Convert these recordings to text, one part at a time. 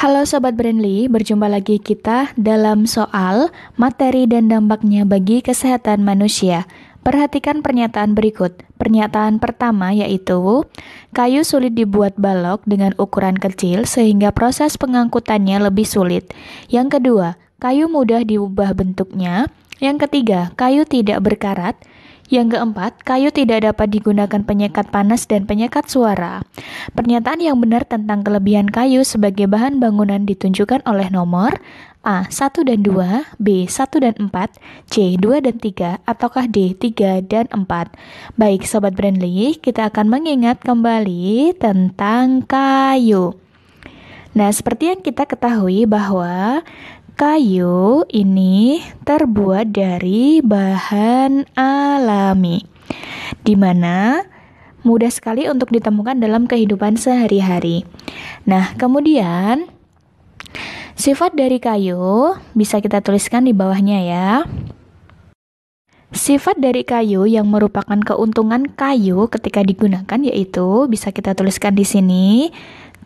Halo Sobat Brandly, berjumpa lagi kita dalam soal materi dan dampaknya bagi kesehatan manusia. Perhatikan pernyataan berikut. Pernyataan pertama yaitu, kayu sulit dibuat balok dengan ukuran kecil sehingga proses pengangkutannya lebih sulit. Yang kedua, kayu mudah diubah bentuknya. Yang ketiga, kayu tidak berkarat. Yang keempat, kayu tidak dapat digunakan penyekat panas dan penyekat suara. Pernyataan yang benar tentang kelebihan kayu sebagai bahan bangunan ditunjukkan oleh nomor A. 1 dan 2, B. 1 dan 4, C. 2 dan 3, ataukah D. 3 dan 4. Baik, Sobat Brandly, kita akan mengingat kembali tentang kayu. Nah, seperti yang kita ketahui bahwa Kayu ini terbuat dari bahan alami, di mana mudah sekali untuk ditemukan dalam kehidupan sehari-hari. Nah, kemudian sifat dari kayu bisa kita tuliskan di bawahnya ya. Sifat dari kayu yang merupakan keuntungan kayu ketika digunakan yaitu bisa kita tuliskan di sini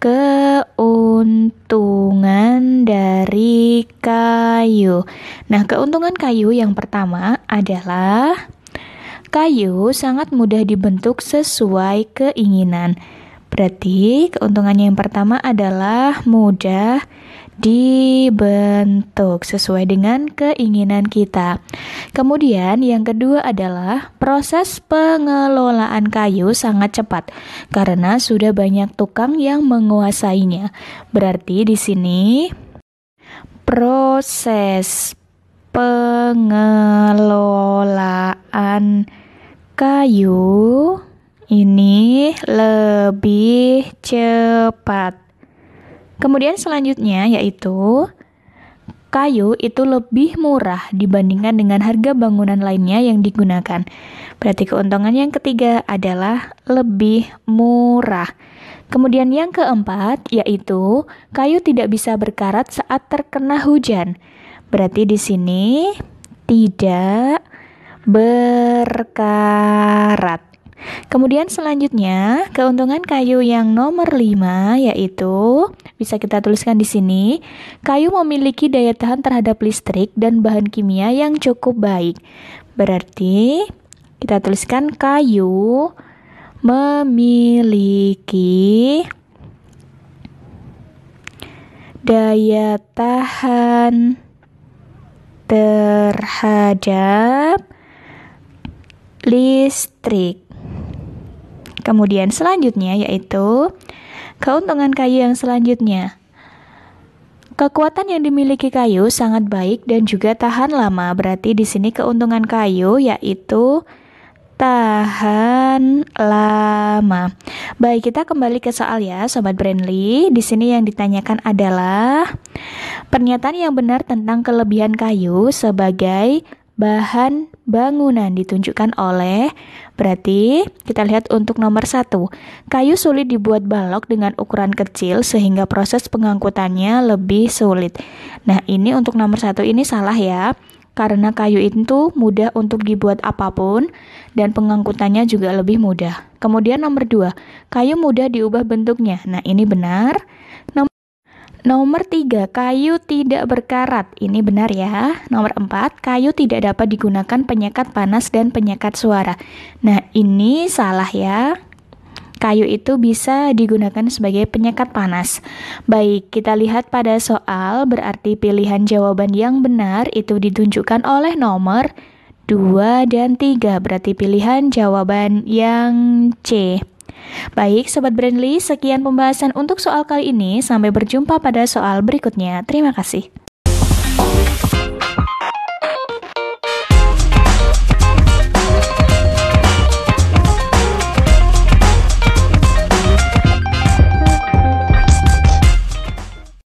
keuntungan dari kayu. Nah, keuntungan kayu yang pertama adalah kayu sangat mudah dibentuk sesuai keinginan. Berarti keuntungannya yang pertama adalah mudah dibentuk sesuai dengan keinginan kita. Kemudian yang kedua adalah proses pengelolaan kayu sangat cepat karena sudah banyak tukang yang menguasainya. Berarti di sini proses pengelolaan kayu ini lebih cepat Kemudian selanjutnya yaitu kayu itu lebih murah dibandingkan dengan harga bangunan lainnya yang digunakan. Berarti keuntungan yang ketiga adalah lebih murah. Kemudian yang keempat yaitu kayu tidak bisa berkarat saat terkena hujan. Berarti di sini tidak berkarat. Kemudian selanjutnya, keuntungan kayu yang nomor 5 yaitu bisa kita tuliskan di sini, kayu memiliki daya tahan terhadap listrik dan bahan kimia yang cukup baik. Berarti kita tuliskan kayu memiliki daya tahan terhadap listrik. Kemudian selanjutnya yaitu keuntungan kayu yang selanjutnya. Kekuatan yang dimiliki kayu sangat baik dan juga tahan lama. Berarti di sini keuntungan kayu yaitu tahan lama. Baik, kita kembali ke soal ya, sobat Brandly. Di sini yang ditanyakan adalah pernyataan yang benar tentang kelebihan kayu sebagai bahan bangunan ditunjukkan oleh berarti kita lihat untuk nomor satu kayu sulit dibuat balok dengan ukuran kecil sehingga proses pengangkutannya lebih sulit nah ini untuk nomor satu ini salah ya karena kayu itu mudah untuk dibuat apapun dan pengangkutannya juga lebih mudah. Kemudian nomor dua, kayu mudah diubah bentuknya. Nah ini benar. Nomor Nomor 3, kayu tidak berkarat. Ini benar ya. Nomor 4, kayu tidak dapat digunakan penyekat panas dan penyekat suara. Nah, ini salah ya. Kayu itu bisa digunakan sebagai penyekat panas. Baik, kita lihat pada soal berarti pilihan jawaban yang benar itu ditunjukkan oleh nomor 2 dan 3. Berarti pilihan jawaban yang C. Baik, Sobat Brandly, sekian pembahasan untuk soal kali ini. Sampai berjumpa pada soal berikutnya. Terima kasih.